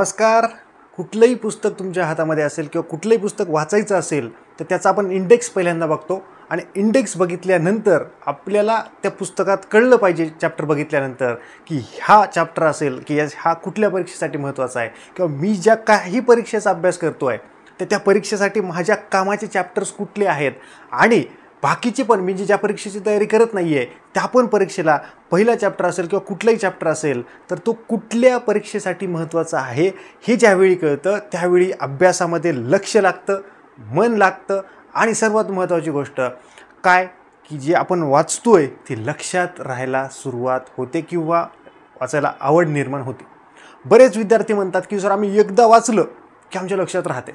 नमस्कार कुठलंही पुस्तक तुमच्या हातामध्ये असेल किंवा कुठलंही पुस्तक वाचायचं असेल तर त्याचा आपण इंडेक्स पहिल्यांदा बघतो आणि इंडेक्स बघितल्यानंतर आपल्याला त्या पुस्तकात कळलं पाहिजे चॅप्टर बघितल्यानंतर की हा चॅप्टर असेल की या हा कुठल्या परीक्षेसाठी महत्त्वाचा आहे किंवा मी ज्या काही परीक्षेचा अभ्यास करतो आहे तर त्या परीक्षेसाठी माझ्या कामाचे चॅप्टर्स कुठले आहेत आणि बाकीची पण मी जी ज्या परीक्षेची तयारी करत नाही आहे त्या पण परीक्षेला पहिला चॅप्टर असेल किंवा कुठलाही चॅप्टर असेल तर तो कुठल्या परीक्षेसाठी महत्त्वाचा आहे हे ज्यावेळी कळतं त्यावेळी अभ्यासामध्ये लक्ष लागतं मन लागतं आणि सर्वात महत्त्वाची गोष्ट काय की जे आपण वाचतो आहे ती लक्षात राहायला सुरुवात होते किंवा वाचायला आवड निर्माण होते बरेच विद्यार्थी म्हणतात की सर आम्ही एकदा वाचलं की आमच्या लक्षात राहते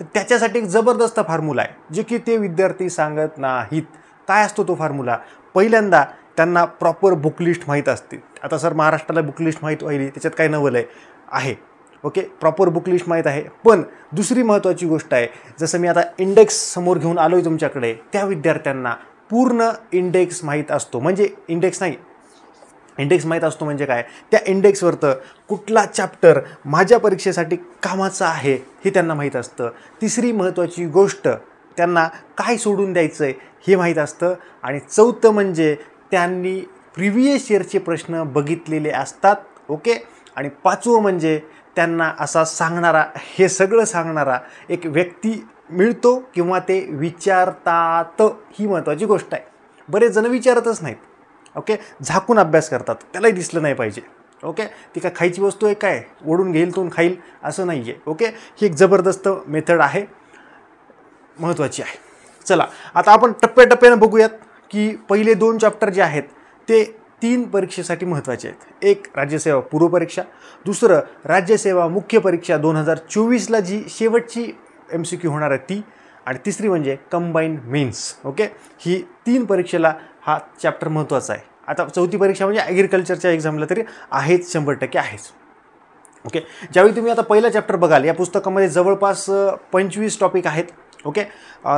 तर त्याच्यासाठी एक जबरदस्त फॉर्म्युला आहे जे की ते विद्यार्थी सांगत नाहीत काय असतो तो फॉर्म्युला पहिल्यांदा त्यांना प्रॉपर बुकलिस्ट माहीत असते आता सर महाराष्ट्राला बुकलिस्ट माहीत व्हायली त्याच्यात काय नवल आहे ओके प्रॉपर बुकलिस्ट माहीत आहे पण दुसरी महत्त्वाची गोष्ट आहे जसं मी आता इंडेक्स समोर घेऊन आलो आहे तुमच्याकडे त्या विद्यार्थ्यांना पूर्ण इंडेक्स माहीत असतो म्हणजे इंडेक्स नाही इंडेक्स माहीत असतो म्हणजे काय त्या इंडेक्सवरतं कुठला चॅप्टर माझ्या परीक्षेसाठी कामाचा आहे हे त्यांना माहीत असतं तिसरी महत्त्वाची गोष्ट त्यांना काय सोडून द्यायचं आहे हे माहीत असतं आणि चौथं म्हणजे त्यांनी प्रिव्हियस इयरचे प्रश्न बघितलेले असतात ओके आणि पाचवं म्हणजे त्यांना असा सांगणारा हे सगळं सांगणारा एक व्यक्ती मिळतो किंवा ते विचारतात ही महत्त्वाची गोष्ट आहे बरेच जण विचारतच नाहीत ओके झाकून अभ्यास करतात त्यालाही दिसलं नाही पाहिजे ओके ती काय खायची वस्तू आहे काय ओढून घेईल तोन खाईल असं नाही आहे ओके ही एक जबरदस्त मेथड आहे महत्त्वाची आहे चला आता आपण टप्प्याटप्प्यानं बघूयात की पहिले दोन चॅप्टर जे आहेत ते तीन परीक्षेसाठी महत्त्वाचे आहेत एक राज्यसेवा पूर्वपरीक्षा दुसरं राज्यसेवा मुख्य परीक्षा दोन हजार चोवीसला जी शेवटची एम सी क्यू होणार आहे ती आणि तिसरी म्हणजे कंबाईन मेन्स ओके ही तीन परीक्षेला हा चॅप्टर महत्त्वाचा आहे आता चौथी परीक्षा म्हणजे ॲग्रिकल्चरच्या एक्झामला तरी आहेच शंभर टक्के आहेच ओके ज्यावेळी तुम्ही आता पहिला चॅप्टर बघाल या पुस्तकामध्ये जवळपास पंचवीस टॉपिक आहेत ओके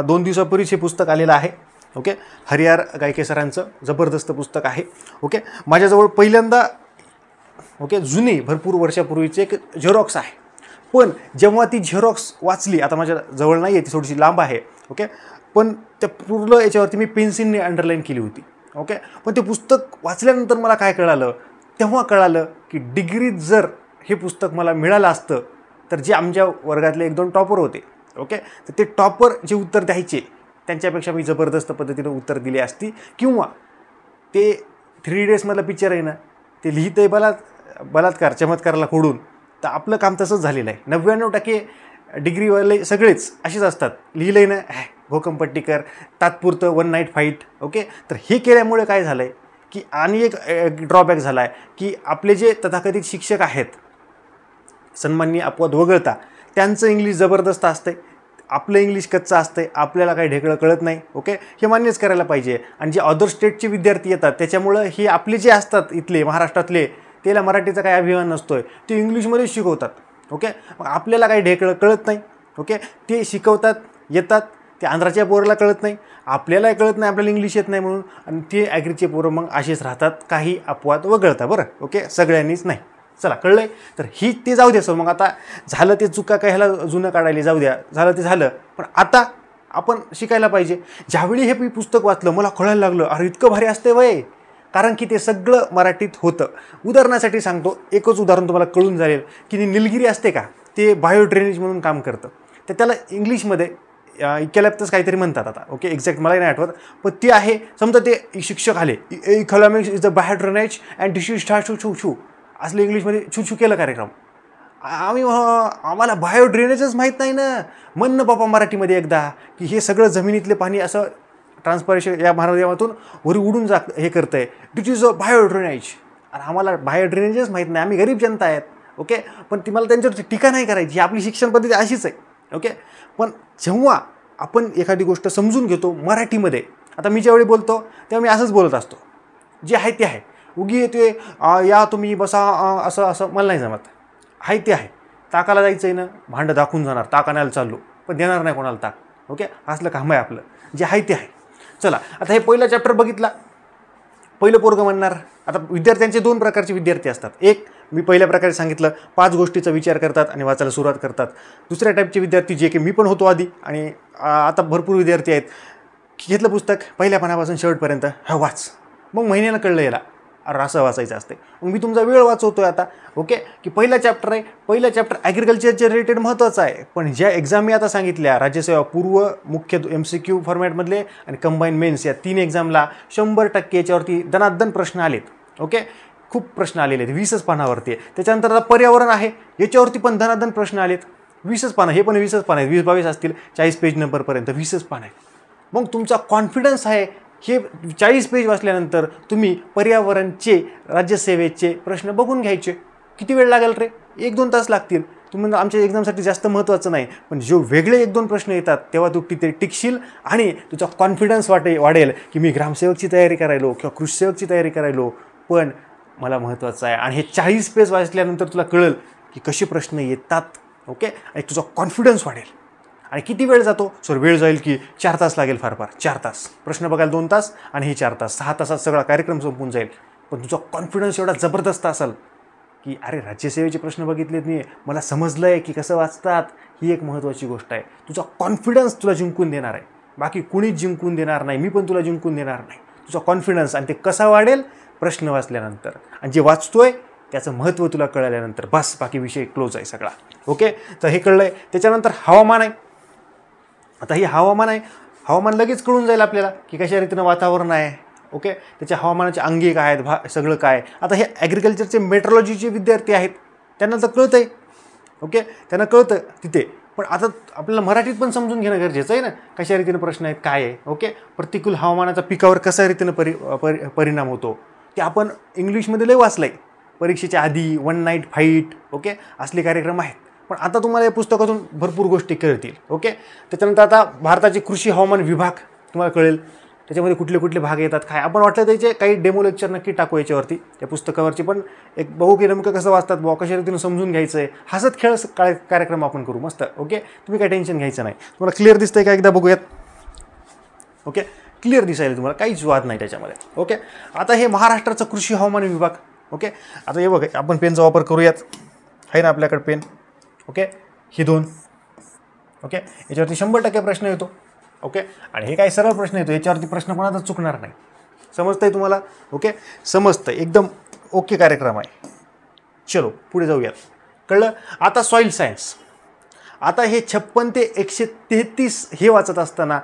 दोन दिवसापूर्वीच हे पुस्तक आलेलं आहे ओके हरियार गायके सरांचं जबरदस्त पुस्तक आहे ओके माझ्याजवळ पहिल्यांदा ओके जुनी भरपूर वर्षापूर्वीचे एक झेरॉक्स आहे पण जेव्हा ती झेरॉक्स वाचली आता माझ्या जवळ नाही आहे ती थोडीशी लांब आहे ओके पण त्या पूर्ण याच्यावरती मी पेन्सिलने अंडरलाईन केली होती ओके पण ते पुस्तक वाचल्यानंतर मला काय कळालं तेव्हा कळालं की डिग्रीत जर हे पुस्तक मला मिळालं असतं तर जे आमच्या वर्गातले एक दोन टॉपर होते ओके तर ते टॉपर जे उत्तर द्यायचे त्यांच्यापेक्षा मी जबरदस्त पद्धतीनं उत्तर दिली असती किंवा ते थ्री डेजमधला पिक्चर आहे ना ते लिहित आहे बलात् बलात्कार चमत्काराला खोडून तर आपलं काम तसंच झालेलं आहे नव्याण्णव टक्के डिग्रीवाले सगळेच असेच असतात लिहिलंय ना भोकंपट्टीकर तात्पुरतं वन नाईट फाईट ओके तर हे केल्यामुळे काय झालं आहे की आणि एक ड्रॉबॅक झाला आहे की आपले जे तथाकथित शिक्षक आहेत सन्माननीय अपवाद वगळता त्यांचं इंग्लिश जबरदस्त असते आपलं इंग्लिश कच्चं असतंय आपल्याला काही ढेकळं कळत नाही ओके हे मान्यच करायला पाहिजे आणि जे अदर स्टेटचे विद्यार्थी येतात त्याच्यामुळं हे आपले जे असतात इथले महाराष्ट्रातले त्याला मराठीचा काही अभिमान नसतो ते इंग्लिशमध्येच शिकवतात ओके मग आपल्याला काही ढेकळं कळत नाही ओके ते शिकवतात येतात ते आंध्राच्या पोराला कळत नाही आपल्यालाही कळत नाही आपल्याला इंग्लिश येत नाही म्हणून आणि ते ॲग्रीचे पोरं मग असेच राहतात काही अपवाद वगळता बरं ओके सगळ्यांनीच नाही चला कळलं आहे तर ही ते जाऊ द्या सर मग आता झालं ते चुका काय ह्याला जुनं काढायला जाऊ द्या झालं ते झालं पण आता आपण शिकायला पाहिजे ज्यावेळी हे मी पुस्तक वाचलं मला कळायला लागलं अरे इतकं भारी असते वय कारण की ते सगळं मराठीत होतं उदाहरणासाठी सांगतो एकच उदाहरण तुम्हाला कळून जाईल की निलगिरी असते का ते बायो ड्रेनेज म्हणून काम करतं तर त्याला इंग्लिशमध्ये इकॅलॅप्तच काहीतरी म्हणतात आता ओके एक्झॅक्ट मला नाही आठवत पण ती आहे समजा ते शिक्षक आले economics is the bio drainage and डिश ठा छू छू छू असले इंग्लिशमध्ये छू छू केलं कार्यक्रम आम्ही आम्हाला बायो ड्रेनेजच माहीत नाही ना म्हणणं ना बाबा मराठीमध्ये एकदा की हे सगळं जमिनीतले पाणी असं ट्रान्सपरेशन या माध्यमातून वरी उडून जा हे करत आहे डिट इज अ बायो ड्रेनेज आणि आम्हाला बायो ड्रेनेजच माहीत नाही आम्ही गरीब जनता आहेत ओके पण ती मला त्यांच्यावरची टीका नाही करायची आपली शिक्षण पद्धती अशीच आहे ओके पण जेव्हा आपण एखादी गोष्ट समजून घेतो मराठीमध्ये आता मी ज्यावेळी बोलतो तेव्हा मी असंच बोलत असतो जे आहे ते आहे उगी येते या तुम्ही बसा असं असं मला नाही जमत आहे ते आहे ताकाला जायचं आहे ना भांडं दाखवून जाणार ताक आणायला चाललो पण देणार नाही कोणाला ताक ओके असलं काम आहे आपलं जे आहे ते आहे चला आता हे पहिलं चॅप्टर बघितला पहिलं पोरगं म्हणणार आता विद्यार्थ्यांचे दोन प्रकारचे विद्यार्थी असतात एक मी पहिल्या प्रकारे सांगितलं पाच गोष्टीचा विचार करतात आणि वाचायला सुरुवात करतात दुसऱ्या टाईपचे विद्यार्थी जे की मी पण होतो आधी आणि आता भरपूर विद्यार्थी आहेत घेतलं पुस्तक पहिल्या पानापासून शेवटपर्यंत हा वाच मग महिन्यानं कळलं याला रासा वाचायचं असते मग मी तुमचा वेळ वाचवतो आहे आता ओके की पहिला चॅप्टर आहे पहिला चॅप्टर ॲग्रिकल्चरच्या रिलेटेड महत्त्वाचा आहे पण ज्या एक्झाम मी आता सांगितल्या राज्यसेवा पूर्व मुख्य एम सी क्यू फॉर्मॅटमधले आणि कंबाईन मेन्स या तीन एक्झामला शंभर टक्के याच्यावरती दनादन प्रश्न आलेत ओके खूप प्रश्न आलेले आहेत वीसच पानावरती आहे त्याच्यानंतर आता पर्यावरण आहे याच्यावरती पण धनादन प्रश्न आलेत वीसच पानं हे पण वीसच पानं आहेत वीस बावीस असतील चाळीस पेज नंबरपर्यंत वीसच पानं आहेत मग तुमचा कॉन्फिडन्स आहे हे चाळीस पेज वाचल्यानंतर तुम्ही पर्यावरणचे राज्यसेवेचे प्रश्न बघून घ्यायचे किती वेळ लागेल रे एक दोन तास लागतील तुम्ही आमच्या एक्झामसाठी जास्त महत्त्वाचं नाही पण जे वेगळे एक दोन प्रश्न येतात तेव्हा तू तिथे टिकशील आणि तुझा कॉन्फिडन्स वाटे वाढेल की मी ग्रामसेवकची तयारी करायलो किंवा कृषीसेवकची तयारी करायलो पण मला महत्त्वाचं आहे आणि हे चाळीस पेज वाचल्यानंतर तुला कळेल की कसे प्रश्न येतात ओके आणि तुझा कॉन्फिडन्स वाढेल आणि किती वेळ जातो सर वेळ जाईल की चार तास लागेल फार फार चार तास प्रश्न बघायला दोन तास आणि हे चार तास सहा तासात सगळा कार्यक्रम संपून जाईल पण तुझा कॉन्फिडन्स एवढा जबरदस्त असेल की अरे राज्यसेवेचे प्रश्न बघितलेत नाही मला समजलं आहे की कसं वाचतात ही एक महत्त्वाची गोष्ट आहे तुझा कॉन्फिडन्स तुला जिंकून देणार आहे बाकी कुणीच जिंकून देणार नाही मी पण तुला जिंकून देणार नाही तुझा कॉन्फिडन्स आणि ते कसा वाढेल प्रश्न वाचल्यानंतर आणि जे वाचतोय त्याचं महत्त्व तुला कळल्यानंतर बस बाकी विषय क्लोज आहे सगळा ओके तर हे कळलं आहे त्याच्यानंतर हवामान आहे आता हे हवामान आहे हवामान लगेच कळून जाईल आपल्याला की कशा रीतीनं वातावरण आहे ओके त्याच्या हवामानाचे अंगी काय आहेत भा सगळं काय आता हे ॲग्रिकल्चरचे मेट्रोलॉजीचे विद्यार्थी आहेत त्यांना तर कळतं आहे ओके त्यांना कळतं तिथे पण आता आपल्याला मराठीत पण समजून घेणं गरजेचं आहे ना कशा रीतीनं प्रश्न आहेत काय आहे ओके प्रतिकूल हवामानाचा पिकावर कशा रीतीनं परि परि परिणाम होतो ते आपण इंग्लिशमध्ये लय वाचलं आहे परीक्षेच्या आधी वन नाईट फाईट ओके असले कार्यक्रम आहेत पण आता तुम्हाला या पुस्तकातून भरपूर गोष्टी कळतील ओके त्याच्यानंतर आता भारताचे कृषी हवामान विभाग तुम्हाला कळेल त्याच्यामध्ये कुठले कुठले भाग येतात काय आपण वाटलं त्याचे काही डेमो लेक्चर नक्की टाकू याच्यावरती त्या पुस्तकावरची पण एक बघू कसं वाचतात बॉ कशा रीतीनं समजून घ्यायचं आहे हसत खेळ काय कार्यक्रम आपण करू मस्त ओके तुम्ही काय टेन्शन घ्यायचं नाही तुम्हाला क्लिअर दिसतंय का एकदा बघूयात ओके क्लिअर दिसायला तुम्हाला काहीच वाद नाही त्याच्यामध्ये ओके आता हे महाराष्ट्राचं कृषी हवामान विभाग ओके आता हे बघा आपण पेनचा वापर करूयात आहे ना आपल्याकडे पेन ओके ही दोन ओके याच्यावरती शंभर टक्के प्रश्न येतो ओके आणि हे काय सरळ प्रश्न येतो याच्यावरती प्रश्न कोणाचा चुकणार नाही समजतं आहे तुम्हाला ओके समजतं एकदम ओके कार्यक्रम आहे चलो पुढे जाऊयात कळलं आता सॉईल सायन्स आता हे छप्पन ते एकशे तेहतीस हे वाचत असताना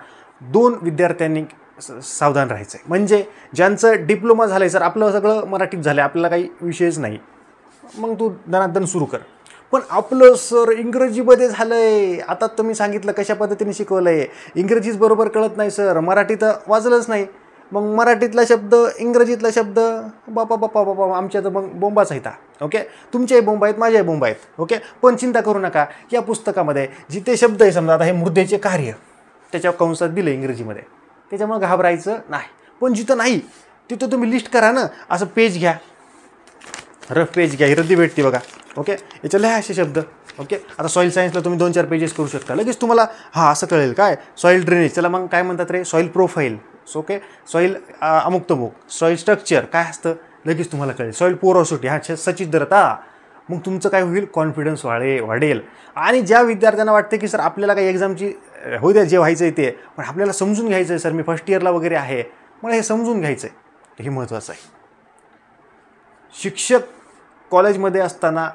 दोन विद्यार्थ्यांनी सावधान राहायचं आहे म्हणजे ज्यांचं डिप्लोमा झालं आहे सर आपलं सगळं मराठीत झालं आहे आपल्याला काही विषयच नाही मग तू दनादन सुरू कर पण आपलं सर इंग्रजीमध्ये झालं आहे आता तुम्ही सांगितलं कशा पद्धतीने शिकवलं आहे इंग्रजीच बरोबर कळत नाही सर मराठी तर वाजलंच नाही मग मराठीतला शब्द इंग्रजीतला शब्द बापा बापा बापा आमच्या तर मग बोंबाच आहेत ओके तुमच्याही बोंबा आहेत माझ्याही बोंबा आहेत ओके पण चिंता करू नका या पुस्तकामध्ये जिथे शब्द आहे समजा आता हे मुद्देचे कार्य त्याच्या कंसात दिलं इंग्रजीमध्ये त्याच्यामुळे घाबरायचं नाही पण जिथं नाही तिथं तुम्ही लिस्ट करा ना असं पेज घ्या रफ पेज घ्या ही रद्दी भेटते बघा ओके याच्या लिहा असे शब्द ओके आता सॉईल सायन्सला तुम्ही दोन चार पेजेस करू शकता लगेच तुम्हाला हां असं कळेल काय सॉईल ड्रेनेज त्याला मग काय म्हणतात रे सॉईल प्रोफाईल ओके सॉईल अमुक तमुक सॉईल स्ट्रक्चर काय असतं लगेच तुम्हाला कळेल सॉईल पोरोसिटी हा सचिद्रता मग तुमचं काय होईल कॉन्फिडन्स वाढे वाढेल आणि ज्या विद्यार्थ्यांना वाटते की सर आपल्याला काही एक्झामची होऊ द्या जे व्हायचं आहे ते पण आपल्याला समजून घ्यायचं आहे सर मी फर्स्ट इयरला वगैरे आहे मला हे समजून घ्यायचं आहे हे महत्त्वाचं आहे शिक्षक कॉलेजमध्ये असताना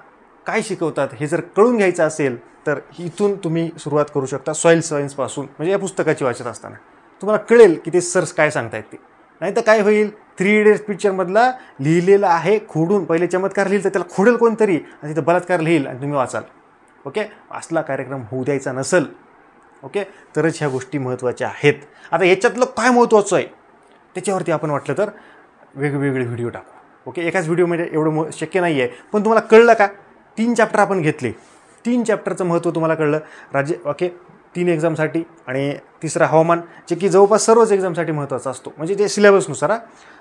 काय शिकवतात हे जर कळून घ्यायचं असेल तर इथून तुम्ही सुरुवात करू शकता सॉईल सायन्सपासून म्हणजे या पुस्तकाची वाचत असताना तुम्हाला कळेल की ते सर्स काय सांगतायत ते नाही तर काय होईल थ्री इडियट्स पिक्चरमधला लिहिलेलं आहे खोडून पहिले चमत्कार लिहिल तर त्याला खोडेल कोणतरी आणि तिथं बलात्कार लिहिल आणि तुम्ही वाचाल ओके असला कार्यक्रम होऊ द्यायचा नसेल ओके तरच ह्या गोष्टी महत्त्वाच्या आहेत आता याच्यातलं काय महत्त्वाचं आहे त्याच्यावरती आपण वाटलं तर वेगवेगळे व्हिडिओ टाकू ओके एकाच व्हिडिओमध्ये एवढं शक्य नाही आहे पण तुम्हाला कळलं का तीन चॅप्टर आपण घेतले तीन चॅप्टरचं महत्त्व तुम्हाला कळलं राज्य ओके तीन एक्झामसाठी आणि तिसरा हवामान जे की जवळपास सर्वच एक्झामसाठी महत्त्वाचा असतो म्हणजे ते सिलेबसनुसार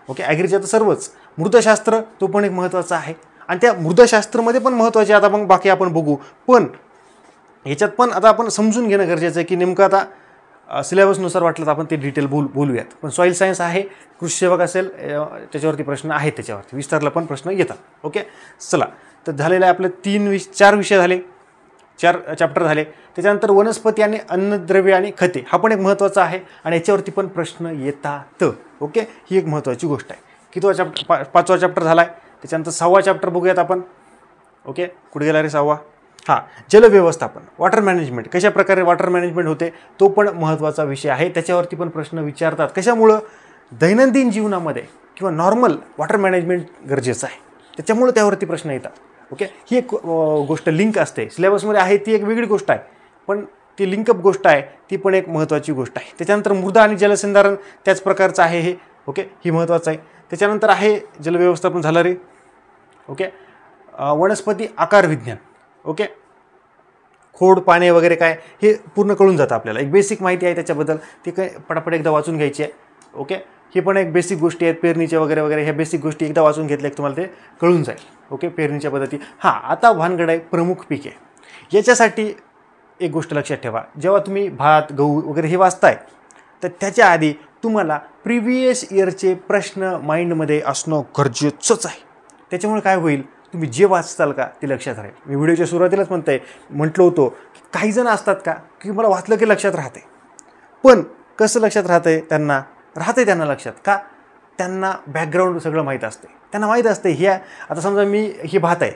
ओके ॲग्रीच्या तर सर्वच मृदशास्त्र तो पण एक महत्त्वाचा आहे आणि त्या मृदशास्त्रामध्ये पण महत्त्वाचे आता मग बाकी आपण बघू पण ह्याच्यात पण आता आपण समजून घेणं गरजेचं आहे की नेमकं आता सिलेबसनुसार वाटलं तर आपण ते डिटेल बोल बोलूयात पण सॉईल सायन्स आहे कृषी सेवक असेल त्याच्यावरती प्रश्न आहेत त्याच्यावरती विस्तारला पण प्रश्न येतात ओके चला तर झालेले आपले तीन विष चार विषय झाले चार चॅप्टर झाले त्याच्यानंतर वनस्पती आणि अन्नद्रव्य आणि खते हा पण एक महत्त्वाचा आहे आणि याच्यावरती पण प्रश्न येतात ओके ही एक महत्त्वाची गोष्ट आहे कितवा चॅप्टर पाचवा चॅप्टर झाला आहे त्याच्यानंतर सहावा चॅप्टर बघूयात आपण ओके कुठे गेला रे सहावा हां जलव्यवस्थापन वॉटर मॅनेजमेंट कशा प्रकारे वॉटर मॅनेजमेंट होते तो पण महत्त्वाचा विषय आहे त्याच्यावरती पण प्रश्न विचारतात कशामुळं दैनंदिन जीवनामध्ये किंवा नॉर्मल वॉटर मॅनेजमेंट गरजेचं आहे त्याच्यामुळं त्यावरती प्रश्न येतात ओके ही एक गोष्ट लिंक असते सिलेबसमध्ये आहे ती एक वेगळी गोष्ट आहे पण ती लिंकअप गोष्ट आहे ती पण एक महत्त्वाची गोष्ट आहे त्याच्यानंतर मृदा आणि जलसंधारण त्याच प्रकारचं आहे हे ओके ही महत्त्वाचं आहे त्याच्यानंतर आहे जलव्यवस्थापन झालं रे ओके वनस्पती आकार विज्ञान ओके खोड पाने वगैरे काय हे पूर्ण कळून जातं आपल्याला एक बेसिक माहिती आहे त्याच्याबद्दल ती काय पटापट एकदा वाचून घ्यायची आहे ओके हे पण एक बेसिक गोष्टी आहेत पेरणीच्या वगैरे वगैरे ह्या बेसिक गोष्टी एकदा वाचून घेतल्या तुम्हाला ते कळून जाईल ओके पेरणीच्या पद्धती हां आता भानगड एक प्रमुख पीक आहे याच्यासाठी एक गोष्ट लक्षात ठेवा जेव्हा तुम्ही भात गहू वगैरे हे वाचताय तर त्याच्या आधी तुम्हाला प्रिव्हियस इयरचे प्रश्न माइंडमध्ये असणं गरजेचंच आहे त्याच्यामुळे काय होईल तुम्ही जे वाचताल का ते लक्षात राहील मी व्हिडिओच्या सुरुवातीलाच आहे म्हटलं होतो की काही जण असतात का की मला वाचलं की लक्षात राहते पण कसं लक्षात राहतंय त्यांना राहते त्यांना लक्षात का त्यांना बॅकग्राऊंड सगळं माहीत असते त्यांना माहीत असते हे आता समजा मी हे भात आहे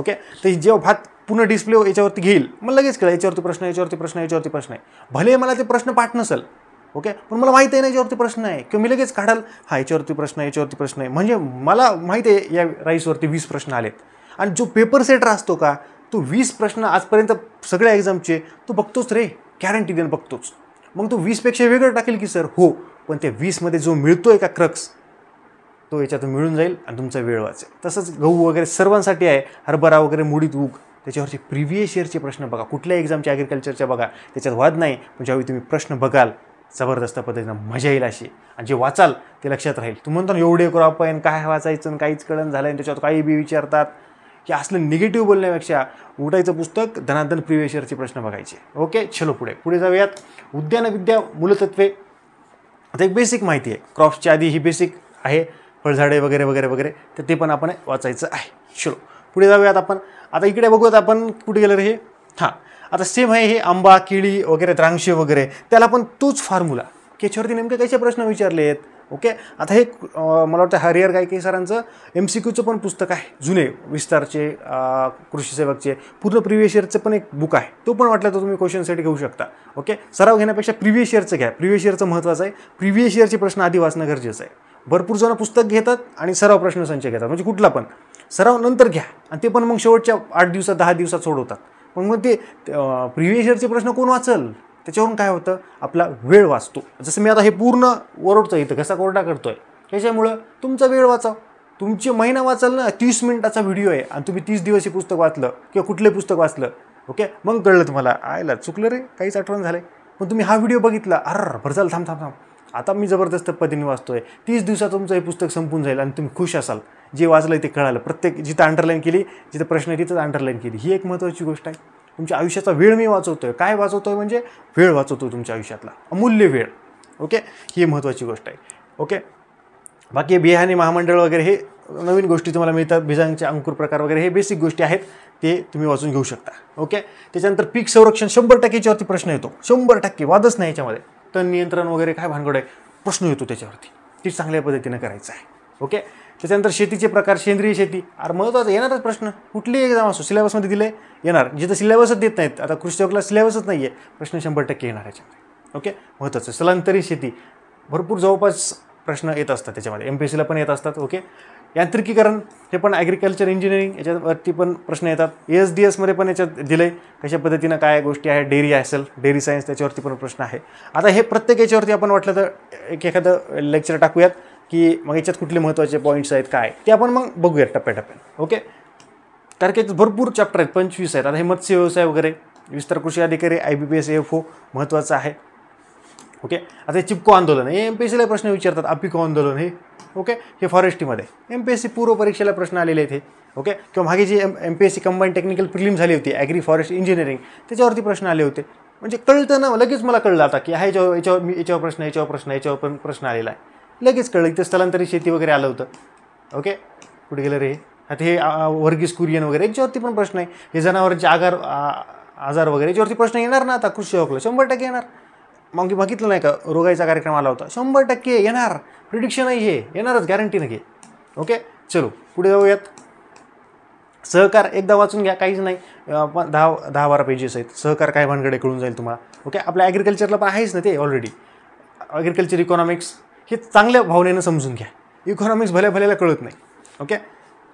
ओके तर जेव्हा भात पुन्हा डिस्प्ले याच्यावरती घेईल मग लगेच कळेल याच्यावरती प्रश्न याच्यावरती प्रश्न याच्यावरती प्रश्न आहे भले मला ते प्रश्न पाठ नसेल ओके पण मला माहीत आहे ना याच्यावरती प्रश्न आहे किंवा मी लगेच काढाल हा याच्यावरती प्रश्न आहे याच्यावरती प्रश्न आहे म्हणजे मला माहीत आहे या राईसवरती वीस प्रश्न आलेत आणि जो पेपर सेटर असतो का तो वीस प्रश्न आजपर्यंत सगळ्या एक्झामचे तो बघतोच रे गॅरंटी देऊन बघतोच मग तो वीसपेक्षा वेगळं टाकेल की सर हो पण त्या वीसमध्ये जो मिळतो आहे का क्रक्स तो याच्यातून मिळून जाईल आणि तुमचा वेळ वाचेल तसंच गहू वगैरे सर्वांसाठी आहे हरभरा वगैरे मुडीत उग त्याच्यावरचे प्रिव्हियस इयरचे प्रश्न बघा कुठल्या एक्झामच्या ॲग्रिकल्चरच्या बघा त्याच्यात वाद नाही पण ज्यावेळी तुम्ही प्रश्न बघाल जबरदस्त पद्धतीनं मजा येईल अशी आणि जे वाचाल ते लक्षात राहील तू म्हणतो ना एवढे क्रॉप आहे काय वाचायचं काहीच कळण झालं आणि त्याच्यावर काही बी विचारतात की असलं निगेटिव्ह बोलण्यापेक्षा उठायचं पुस्तक धनाधन प्रिवेशरचे प्रश्न बघायचे ओके चलो पुढे पुढे जाऊयात उद्यान विद्या मूलतत्वे आता एक बेसिक माहिती आहे क्रॉप्सची आधी ही बेसिक आहे फळझाडे वगैरे वगैरे वगैरे तर ते पण आपण वाचायचं आहे चलो पुढे जाऊयात आपण आता इकडे बघूयात आपण कुठे गेलं रे हे हां आता सेम आहे हे आंबा केळी वगैरे द्रांक्षे वगैरे त्याला पण तोच फॉर्म्युला केचवरती नेमके कसे प्रश्न विचारले आहेत ओके आता हे मला वाटतं हरिहर गायके सरांचं एम सी क्यूचं पण पुस्तक आहे जुने विस्तारचे कृषी सेवकचे पूर्ण प्रिव्हियस इयरचं पण एक बुक आहे तो पण वाटलं तर तुम्ही क्वेश्चनसाठी घेऊ शकता ओके सराव घेण्यापेक्षा प्रिव्हियस इयरचं घ्या प्रिव्हियस इयरचं महत्त्वाचं आहे प्रिव्हियस इयरचे प्रश्न आधी वाचणं गरजेचं आहे भरपूर जण पुस्तक घेतात आणि सराव प्रश्न संच घेतात म्हणजे कुठला पण सराव नंतर घ्या आणि ते पण मग शेवटच्या आठ दिवसात दहा दिवसात सोडवतात मग मग ते प्रिव्हियस इयरचे प्रश्न कोण वाचल त्याच्यावरून काय होतं आपला वेळ वाचतो जसं मी आता हे पूर्ण ओरडतो इथं कसा कोरडा करतो आहे त्याच्यामुळं तुमचा वेळ वाचाव तुमचे महिना वाचाल ना तीस मिनिटाचा व्हिडिओ आहे आणि तुम्ही तीस दिवस हे पुस्तक वाचलं किंवा कुठले पुस्तक वाचलं ओके मग कळलं तुम्हाला आयला चुकलं रे काहीच आठवण झालं पण तुम्ही हा व्हिडिओ बघितला अर भरजाल थांब थांब थांब आता मी जबरदस्त पद्धतीने वाचतो आहे तीस दिवसात तुमचं हे पुस्तक संपून जाईल आणि तुम्ही खुश असाल जे वाचलं ते कळालं प्रत्येक जिथं अंडरलाईन केली जिथं प्रश्न आहे तिथं अंडरलाईन केली ही एक महत्त्वाची गोष्ट आहे तुमच्या आयुष्याचा वेळ मी वाचवतो आहे काय वाचवतो आहे म्हणजे वेळ वाचवतो आहे तुमच्या आयुष्यातला अमूल्य वेळ ओके ही महत्त्वाची गोष्ट आहे ओके बाकी बिहानी महामंडळ वगैरे हे नवीन गोष्टी तुम्हाला मिळतात भिजांच्या अंकुर प्रकार वगैरे हे बेसिक गोष्टी आहेत ते तुम्ही वाचून घेऊ शकता ओके त्याच्यानंतर पीक संरक्षण शंभर टक्केच्यावरती प्रश्न येतो शंभर टक्के वादच नाही याच्यामध्ये तण नियंत्रण वगैरे काय भानगड आहे प्रश्न येतो त्याच्यावरती ती चांगल्या पद्धतीनं करायचं आहे ओके त्याच्यानंतर शेतीचे प्रकार सेंद्रिय शेती अरे महत्त्वाचा येणारच प्रश्न कुठलीही एक्झाम असो सिलेबसमध्ये दिले येणार जिथं सिलेबसच देत नाहीत आता कृषी चौकला सिलेबसच नाही आहे प्रश्न शंभर टक्के येणार याच्यामध्ये ओके महत्त्वाचं स्थलांतरित शेती भरपूर जवळपास प्रश्न येत असतात त्याच्यामध्ये एम पी एस सीला पण येत असतात ओके यांत्रिकीकरण हे पण ॲग्रिकल्चर इंजिनिअरिंग याच्यावरती पण प्रश्न येतात एस डी एसमध्ये पण याच्यात दिलं आहे कशा पद्धतीनं काय गोष्टी आहे डेअरी असेल डेअरी सायन्स त्याच्यावरती पण प्रश्न आहे आता हे प्रत्येक याच्यावरती आपण वाटलं तर एक एखादं लेक्चर टाकूयात की मग याच्यात कुठले महत्त्वाचे पॉईंट्स आहेत काय ते आपण मग बघूयात टप्प्याटप्प्यात ओके कारण की भरपूर चॅप्टर आहेत पंचवीस आहेत आता हे मत्स्य व्यवसाय वगैरे विस्तार कृषी अधिकारी I B P S F O महत्त्वाचं आहे ओके आता हे चिपको आंदोलन हे एम पी सीला प्रश्न विचारतात अपिको आंदोलन हे ओके हे फॉरेस्टीमध्ये एम पी एस सी पूर्व परीक्षेला प्रश्न आलेले आहेत ओके किंवा मागे जी M M P S C combined technical prelim झाली होती ॲग्री फॉरेस्ट इंजिनिअरिंग त्याच्यावरती प्रश्न आले होते म्हणजे कळतं ना लगेच मला कळलं आता की हा याच्यावर याच्यावर मी याच्यावर प्रश्न याच्यावर प्रश्न याच्यावर पण प्रश्न आलेला आहे लगेच कळलं इथं स्थलांतरित शेती वगैरे आलं होतं ओके कुठे गेलं रे आता हे वर्गीस कुरियन वगैरे याच्यावरती पण प्रश्न आहे हे जनावरांचे आगार आजार वगैरे याच्यावरती प्रश्न येणार ना आता कृषी हॉकला शंभर टक्के येणार मग बघितलं नाही का रोगाईचा कार्यक्रम आला होता शंभर टक्के येणार प्रिडिक्शन आहे हे येणारच गॅरंटी नाही ओके चलो पुढे जाऊयात सहकार एकदा वाचून घ्या काहीच नाही दहा दहा बारा पेजेस आहेत सहकार काय भानगडे कळून जाईल तुम्हाला ओके आपल्या ॲग्रिकल्चरला पण आहेच ना ते ऑलरेडी ॲग्रिकल्चर इकॉनॉमिक्स हे चांगल्या भावनेनं समजून घ्या इकॉनॉमिक्स भल्या भल्याला कळत नाही ओके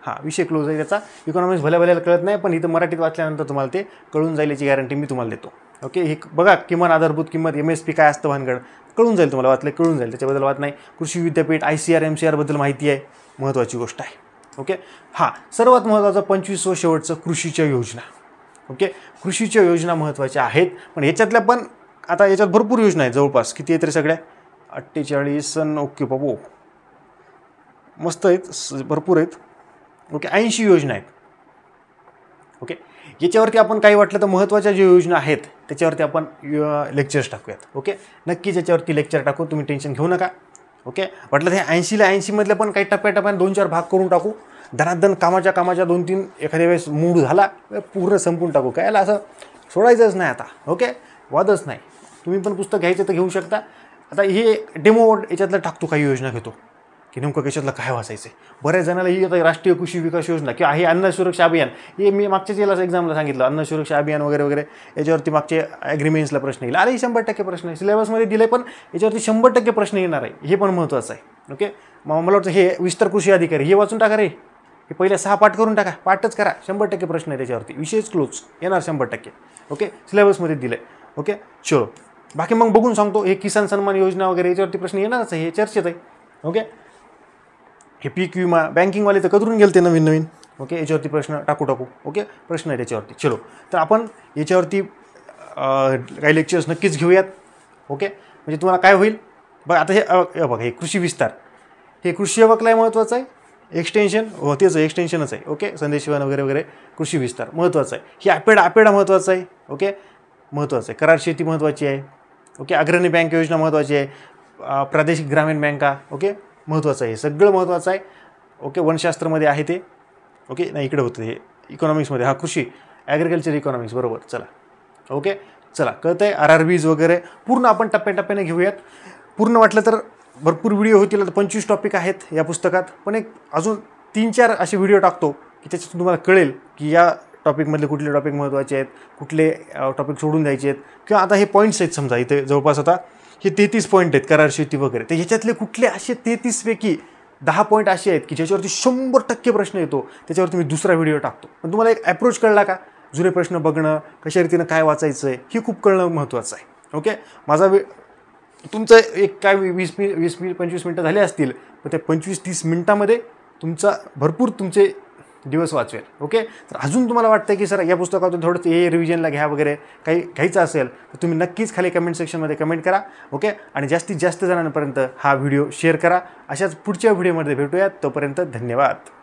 हां विषय क्लोज आहे त्याचा इकॉनॉमिक्स भल्या भल्याला कळत नाही पण इथं मराठीत वाचल्यानंतर तुम्हाला ते कळून जाईल याची गॅरंटी मी तुम्हाला देतो ओके हे बघा किमान आधारभूत किंमत एम एस पी काय असतं भानगड कळून जाईल तुम्हाला वाटलं कळून जाईल त्याच्याबद्दल वाट नाही कृषी विद्यापीठ I C R M C आरबद्दल माहिती आहे महत्त्वाची गोष्ट आहे ओके हां सर्वात महत्त्वाचं पंचवीस व शेवटचं कृषीच्या योजना ओके कृषीच्या योजना महत्त्वाच्या आहेत पण याच्यातल्या पण आता याच्यात भरपूर योजना आहेत जवळपास किती आहेत रे सगळ्या अठ्ठेचाळीस ओके बाबू मस्त आहेत भरपूर आहेत ओके ऐंशी योजना आहेत ओके याच्यावरती आपण काही वाटलं तर महत्त्वाच्या ज्या योजना आहेत त्याच्यावरती आपण लेक्चर्स टाकूयात ओके नक्कीच याच्यावरती लेक्चर टाकू तुम्ही टेन्शन घेऊ नका ओके वाटलं हे ऐंशीला ऐंशीमधल्या पण काही टप्प्याटप्प्याने दोन चार भाग करून टाकू धनाधन कामाच्या कामाच्या दोन तीन एखाद्या वेळेस मूड झाला पूर्ण संपून टाकू काय याला असं सोडायचंच नाही आता ओके वादच नाही तुम्ही पण पुस्तक घ्यायचं तर घेऊ शकता आता हे डेमो याच्यातलं टाकतो काही योजना घेतो की नेमकं कशातलं काय वाचायचं आहे बऱ्याच जणाला ही आता राष्ट्रीय कृषी विकास योजना किंवा हे अन्न सुरक्षा अभियान हे मी मागच्याच याला एक्झामला सांगितलं अन्न सुरक्षा अभियान वगैरे वगैरे याच्यावरती मागचे ॲग्रीमेंट्सला प्रश्न येईल आले शंभर टक्के प्रश्न आहे सिलेबसमध्ये दिले पण याच्यावरती शंभर टक्के प्रश्न येणार आहे हे पण महत्त्वाचं आहे ओके मग मला वाटतं हे विस्तर कृषी अधिकारी हे वाचून टाका रे हे पहिले सहा पाठ करून टाका पाठच करा शंभर टक्के प्रश्न आहे त्याच्यावरती विशेष क्लोज येणार शंभर टक्के ओके सिलेबसमध्ये दिले ओके चलो बाकी मग बघून सांगतो हे किसान सन्मान योजना वगैरे याच्यावरती प्रश्न येणारच आहे हे चर्चेत आहे ओके हे पीक विमा बँकिंगवाले तर कदरून गेलते नवीन नवीन ओके याच्यावरती प्रश्न टाकू टाकू ओके प्रश्न आहे त्याच्यावरती चलो तर आपण याच्यावरती काही लेक्चर्स नक्कीच घेऊयात ओके म्हणजे तुम्हाला काय होईल बघा आता हे बघा हे कृषी विस्तार हे कृषी अवकलाय महत्त्वाचं आहे एक्सटेन्शन हो तेच एक्सटेन्शनच आहे ओके संदेशवान वगैरे वगैरे कृषी विस्तार महत्त्वाचा आहे हे आपेड आपेडा महत्त्वाचं आहे ओके महत्त्वाचं आहे करार शेती महत्त्वाची आहे ओके अग्रणी बँक योजना महत्त्वाची आहे प्रादेशिक ग्रामीण बँका ओके महत्त्वाचं आहे सगळं महत्त्वाचं आहे ओके वनशास्त्रामध्ये आहे ते ओके नाही इकडे होतं हे इकॉनॉमिक्समध्ये हा कृषी ॲग्रिकल्चर इकॉनॉमिक्स बरोबर चला ओके चला कळतं आहे आर आर बीज वगैरे पूर्ण आपण टप्प्याटप्प्याने घेऊयात पूर्ण वाटलं तर भरपूर व्हिडिओ होतील तर पंचवीस टॉपिक आहेत या पुस्तकात पण एक अजून तीन चार असे व्हिडिओ टाकतो की त्याच्यातून तुम्हाला कळेल की या टॉपिकमधले कुठले टॉपिक महत्त्वाचे आहेत कुठले टॉपिक सोडून द्यायचे आहेत किंवा आता हे पॉईंट्स आहेत समजा इथे जवळपास आता हे तेहतीस पॉईंट आहेत करार शेती वगैरे तर ह्याच्यातले कुठले असे तेहतीसपैकी दहा पॉईंट असे आहेत की ज्याच्यावरती शंभर टक्के प्रश्न येतो त्याच्यावरती मी दुसरा व्हिडिओ टाकतो पण तुम्हाला एक अप्रोच कळला का जुने प्रश्न बघणं कशा रीतीनं काय वाचायचं आहे हे खूप कळणं महत्त्वाचं आहे ओके माझा वे तुमचं एक काय वीस मिनिट वीस मिनिट पंचवीस मिनटं झाले असतील पण त्या पंचवीस तीस मिनटामध्ये तुमचा भरपूर तुमचे दिवस वाचवेल ओके तर अजून तुम्हाला वाटतं की सर या पुस्तकातून थोडंसं हे रिव्हिजनला घ्या वगैरे काही घ्यायचं असेल तर तुम्ही नक्कीच खाली कमेंट सेक्शनमध्ये कमेंट करा ओके आणि जास्तीत जास्त जणांपर्यंत हा व्हिडिओ शेअर करा अशाच पुढच्या व्हिडिओमध्ये भेटूयात तोपर्यंत धन्यवाद